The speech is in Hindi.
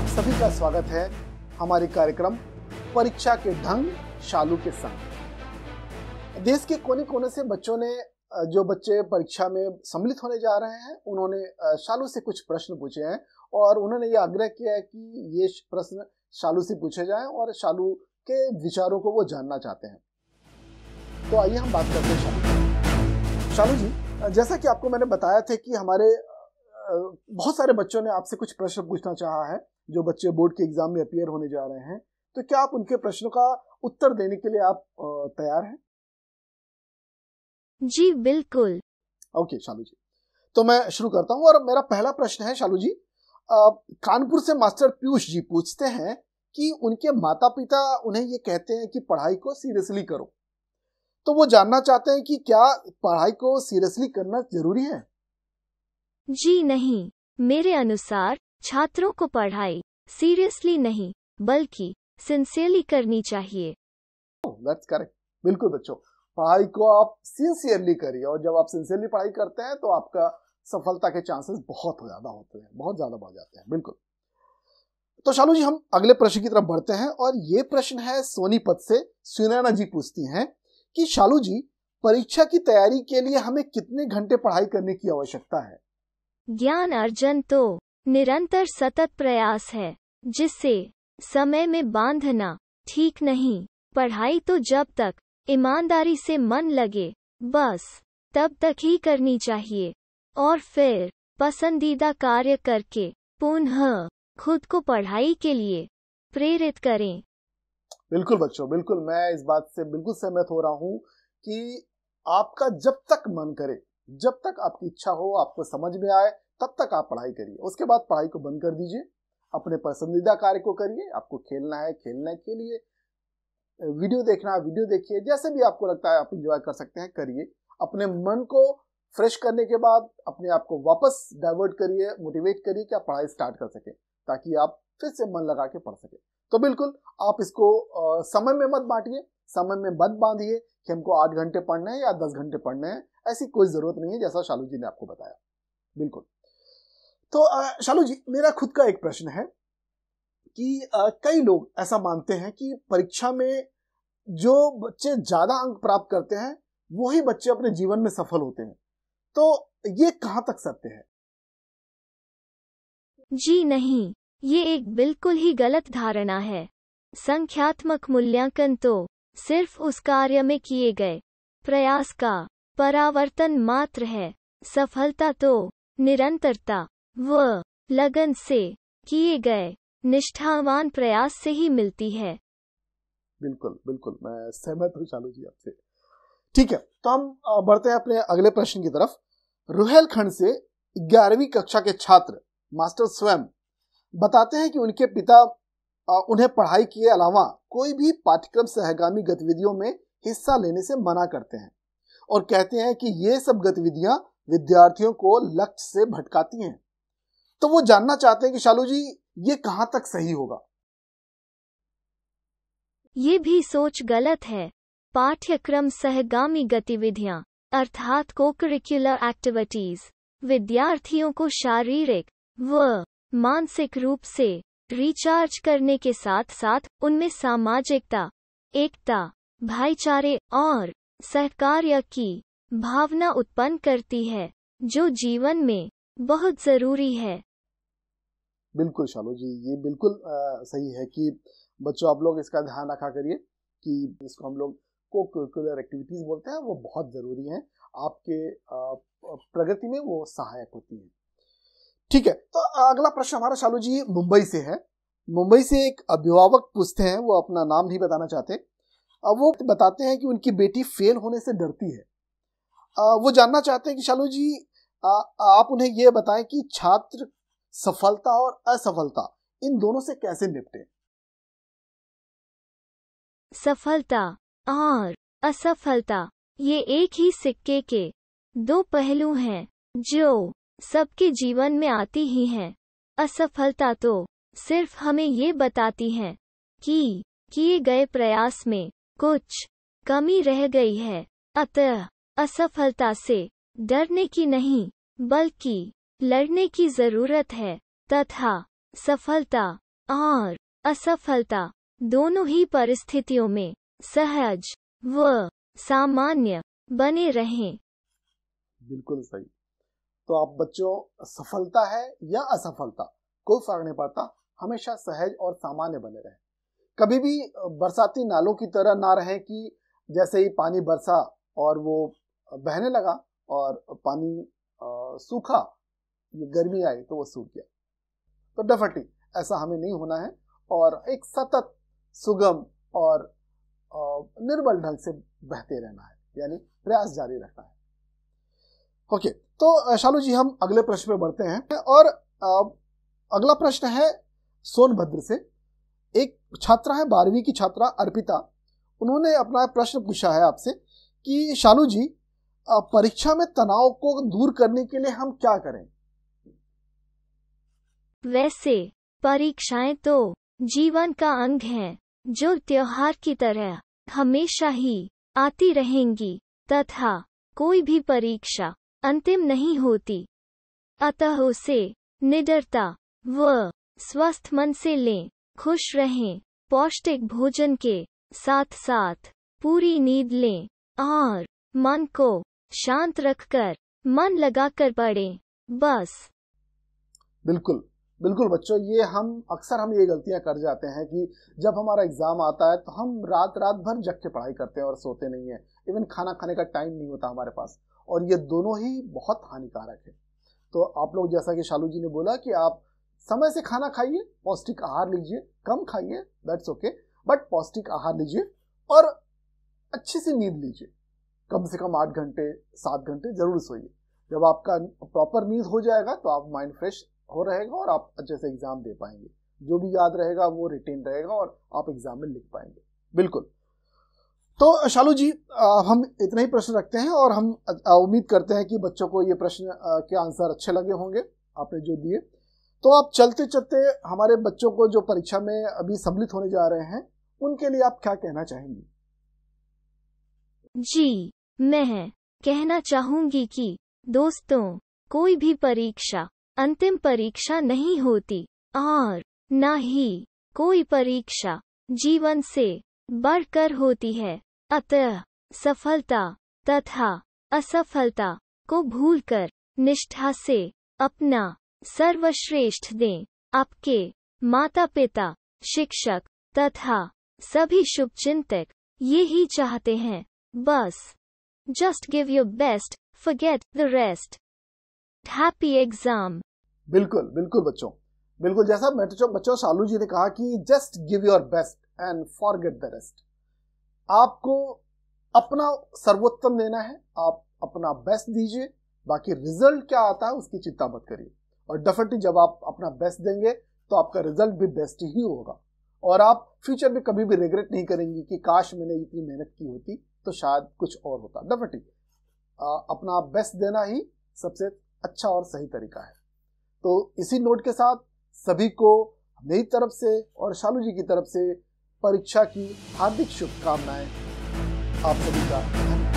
आप सभी का स्वागत है हमारे कार्यक्रम परीक्षा के ढंग शालू के संग देश के कोने कोने से बच्चों ने जो बच्चे परीक्षा में सम्मिलित होने जा रहे हैं उन्होंने शालू से कुछ प्रश्न पूछे हैं और उन्होंने ये आग्रह किया है कि ये प्रश्न शालू से पूछे जाएं और शालू के विचारों को वो जानना चाहते हैं तो आइए हम बात करते हैं शालू शालू जी जैसा कि आपको मैंने बताया था कि हमारे बहुत सारे बच्चों ने आपसे कुछ प्रश्न पूछना चाहा है जो बच्चे बोर्ड के एग्जाम में अपियर होने जा रहे हैं तो क्या आप उनके प्रश्नों का उत्तर देने के लिए आप तैयार हैं जी बिल्कुल ओके शालू जी तो मैं शुरू करता हूँ और मेरा पहला प्रश्न है शालू जी कानपुर से मास्टर पीयूष जी पूछते हैं कि उनके माता पिता उन्हें ये कहते हैं कि पढ़ाई को सीरियसली करो तो वो जानना चाहते हैं कि क्या पढ़ाई को सीरियसली करना जरूरी है जी नहीं मेरे अनुसार छात्रों को पढ़ाई सीरियसली नहीं बल्कि सिंसियरली करनी चाहिए दैट्स करेक्ट बिल्कुल बच्चों पढ़ाई को आप सिंसियरली करिए और जब आप सिंसियरली पढ़ाई करते हैं तो आपका सफलता के चांसेस बहुत ज्यादा होते हैं बहुत ज्यादा बढ़ जाते हैं बिल्कुल तो शालू जी हम अगले प्रश्न की तरफ बढ़ते हैं और ये प्रश्न है सोनीपत से सुनैना जी पूछती हैं कि शालू जी परीक्षा की तैयारी के लिए हमें कितने घंटे पढ़ाई करने की आवश्यकता है ज्ञान अर्जन तो निरंतर सतत प्रयास है जिससे समय में बांधना ठीक नहीं पढ़ाई तो जब तक ईमानदारी से मन लगे बस तब तक ही करनी चाहिए और फिर पसंदीदा कार्य करके पुनः खुद को पढ़ाई के लिए प्रेरित करें बिल्कुल बच्चों बिल्कुल मैं इस बात से बिल्कुल सहमत हो रहा हूँ कि आपका जब तक मन करे जब तक आपकी इच्छा हो आपको समझ में आए तब तक आप पढ़ाई करिए उसके बाद पढ़ाई को बंद कर दीजिए अपने पसंदीदा कार्य को करिए आपको खेलना है खेलने के लिए वीडियो देखना है वीडियो देखिए जैसे भी आपको लगता है आप इंजॉय कर सकते हैं करिए अपने मन को फ्रेश करने के बाद अपने आप को वापस डाइवर्ट करिए मोटिवेट करिए कि आप पढ़ाई स्टार्ट कर सकें ताकि आप फिर से मन लगा के पढ़ सकें तो बिल्कुल आप इसको समय में मत बांटिए समय में मत बांधिए कि हमको आठ घंटे पढ़ना है या दस घंटे पढ़ना है ऐसी कोई ज़रूरत नहीं है जैसा शालू जी ने आपको बताया बिल्कुल तो शालू जी मेरा खुद का एक प्रश्न है कि कई लोग ऐसा मानते हैं कि परीक्षा में जो बच्चे ज़्यादा अंक प्राप्त करते हैं वही बच्चे अपने जीवन में सफल होते हैं तो ये कहाँ तक सत्य है जी नहीं ये एक बिल्कुल ही गलत धारणा है संख्यात्मक मूल्यांकन तो सिर्फ उस कार्य में किए गए प्रयास का परावर्तन मात्र है सफलता तो निरंतरता व लगन से किए गए निष्ठावान प्रयास से ही मिलती है बिल्कुल बिल्कुल मैं सहमत हूँ चालू जी आपसे ठीक है तो हम बढ़ते हैं अपने अगले प्रश्न की तरफ रुहेलखंड से ग्यारहवीं कक्षा के छात्र मास्टर स्वयं बताते हैं कि उनके पिता उन्हें पढ़ाई के अलावा कोई भी पाठ्यक्रम सहगामी गतिविधियों में हिस्सा लेने से मना करते हैं और कहते हैं कि ये सब गतिविधियां विद्यार्थियों को लक्ष्य से भटकाती हैं तो वो जानना चाहते हैं कि शालू जी ये कहाँ तक सही होगा ये भी सोच गलत है पाठ्यक्रम सहगामी गतिविधियां अर्थात को करिकुलर एक्टिविटीज विद्यार्थियों को शारीरिक व मानसिक रूप से रिचार्ज करने के साथ साथ उनमें सामाजिकता एकता भाईचारे और सहकार्य की भावना उत्पन्न करती है जो जीवन में बहुत जरूरी है बिल्कुल शालू जी ये बिल्कुल आ, सही है कि बच्चों आप लोग इसका ध्यान रखा करिए कि इसको हम लोग को करिकुलर एक्टिविटीज़ बोलते हैं वो बहुत ज़रूरी हैं आपके प्रगति में वो सहायक होती है ठीक है तो अगला प्रश्न हमारा शालू जी मुंबई से है मुंबई से एक अभिभावक पूछते हैं वो अपना नाम नहीं बताना चाहते अब वो बताते हैं कि उनकी बेटी फेल होने से डरती है वो जानना चाहते हैं कि शालू जी आप उन्हें ये बताएं कि छात्र सफलता और असफलता इन दोनों से कैसे निपटें सफलता और असफलता ये एक ही सिक्के के दो पहलू हैं जो सबके जीवन में आती ही हैं। असफलता तो सिर्फ हमें ये बताती है कि किए गए प्रयास में कुछ कमी रह गई है अतः असफलता से डरने की नहीं बल्कि लड़ने की जरूरत है तथा सफलता और असफलता दोनों ही परिस्थितियों में सहज व सामान्य बने रहें बिल्कुल सही तो आप बच्चों सफलता है या असफलता कोई फर्क नहीं पड़ता हमेशा सहज और सामान्य बने रहें कभी भी बरसाती नालों की तरह ना रहे कि जैसे ही पानी बरसा और वो बहने लगा और पानी सूखा ये गर्मी आई तो वो सूख गया तो डफटी ऐसा हमें नहीं होना है और एक सतत सुगम और निर्बल ढंग से बहते रहना है यानी प्रयास जारी रखना है ओके तो शालू जी हम अगले प्रश्न पे बढ़ते हैं और अगला प्रश्न है सोनभद्र से एक छात्रा है बारहवीं की छात्रा अर्पिता उन्होंने अपना प्रश्न पूछा है आपसे कि शालू जी परीक्षा में तनाव को दूर करने के लिए हम क्या करें वैसे परीक्षाएं तो जीवन का अंग हैं, जो त्योहार की तरह हमेशा ही आती रहेंगी तथा कोई भी परीक्षा अंतिम नहीं होती अतः उसे निडरता व स्वस्थ मन से लें खुश रहें पौष्टिक भोजन के साथ साथ पूरी नींद लें और मन को शांत रखकर मन लगाकर पढ़ें बस बिल्कुल बिल्कुल बच्चों ये हम अक्सर हम ये गलतियां कर जाते हैं कि जब हमारा एग्ज़ाम आता है तो हम रात रात भर जग के पढ़ाई करते हैं और सोते नहीं हैं इवन खाना खाने का टाइम नहीं होता हमारे पास और ये दोनों ही बहुत हानिकारक है तो आप लोग जैसा कि शालू जी ने बोला कि आप समय से खाना खाइए पौष्टिक आहार लीजिए कम खाइए दैट्स ओके बट पौष्टिक आहार लीजिए और अच्छी सी नींद लीजिए कम से कम आठ घंटे सात घंटे ज़रूर सोइए जब आपका प्रॉपर नींद हो जाएगा तो आप माइंड फ्रेश हो रहेगा और आप अच्छे से एग्ज़ाम दे पाएंगे जो भी याद रहेगा वो रिटेन रहेगा और आप एग्ज़ाम में लिख पाएंगे बिल्कुल तो शालू जी आ, हम इतना ही प्रश्न रखते हैं और हम उम्मीद करते हैं कि बच्चों को ये प्रश्न के आंसर अच्छे लगे होंगे आपने जो दिए तो आप चलते चलते हमारे बच्चों को जो परीक्षा में अभी सम्मिलित होने जा रहे हैं उनके लिए आप क्या कहना चाहेंगी जी मैं कहना चाहूंगी कि दोस्तों कोई भी परीक्षा अंतिम परीक्षा नहीं होती और न ही कोई परीक्षा जीवन से बढ़कर होती है अतः सफलता तथा असफलता को भूलकर निष्ठा से अपना सर्वश्रेष्ठ दें आपके माता पिता शिक्षक तथा सभी शुभचिंतक ये ही चाहते हैं बस just give your best forget the rest happy exam बिल्कुल बिल्कुल बच्चों बिल्कुल जैसा बच्चों बच्चों शालू जी ने कहा कि just give your best and forget the rest आपको अपना सर्वोत्तम देना है आप अपना बेस्ट दीजिए बाकी रिजल्ट क्या आता है उसकी चिंता मत करिए और डेफिनेटली जब आप अपना बेस्ट देंगे तो आपका रिजल्ट भी बेस्ट ही होगा और आप फ्यूचर में कभी भी रिग्रेट नहीं करेंगे कि काश मैंने इतनी मेहनत की होती तो शायद कुछ और होता डेफिनेटली अपना बेस्ट देना ही सबसे अच्छा और सही तरीका है तो इसी नोट के साथ सभी को मेरी तरफ से और शालू जी की तरफ से परीक्षा की हार्दिक शुभकामनाएं आप सभी का धन्यवाद